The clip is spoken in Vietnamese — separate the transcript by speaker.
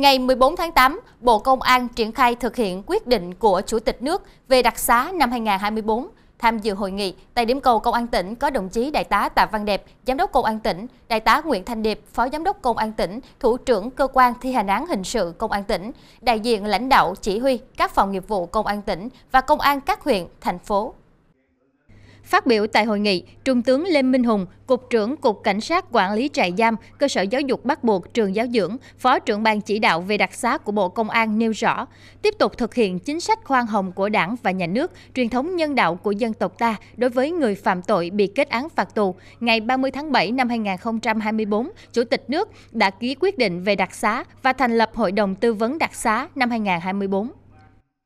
Speaker 1: Ngày 14 tháng 8, Bộ Công an triển khai thực hiện quyết định của Chủ tịch nước về đặc xá năm 2024. Tham dự hội nghị, tại điểm cầu Công an tỉnh có đồng chí Đại tá Tạ Văn Đẹp, Giám đốc Công an tỉnh, Đại tá Nguyễn Thanh Điệp, Phó Giám đốc Công an tỉnh, Thủ trưởng Cơ quan Thi hành án hình sự Công an tỉnh, đại diện lãnh đạo chỉ huy các phòng nghiệp vụ Công an tỉnh và Công an các huyện, thành phố. Phát biểu tại hội nghị, Trung tướng Lê Minh Hùng, Cục trưởng Cục Cảnh sát Quản lý trại giam, Cơ sở Giáo dục Bắt buộc Trường Giáo dưỡng, Phó trưởng Ban chỉ đạo về đặc xá của Bộ Công an nêu rõ, tiếp tục thực hiện chính sách khoan hồng của đảng và nhà nước, truyền thống nhân đạo của dân tộc ta đối với người phạm tội bị kết án phạt tù. Ngày 30 tháng 7 năm 2024, Chủ tịch nước đã ký quyết định về đặc xá và thành lập Hội đồng Tư vấn Đặc xá năm 2024.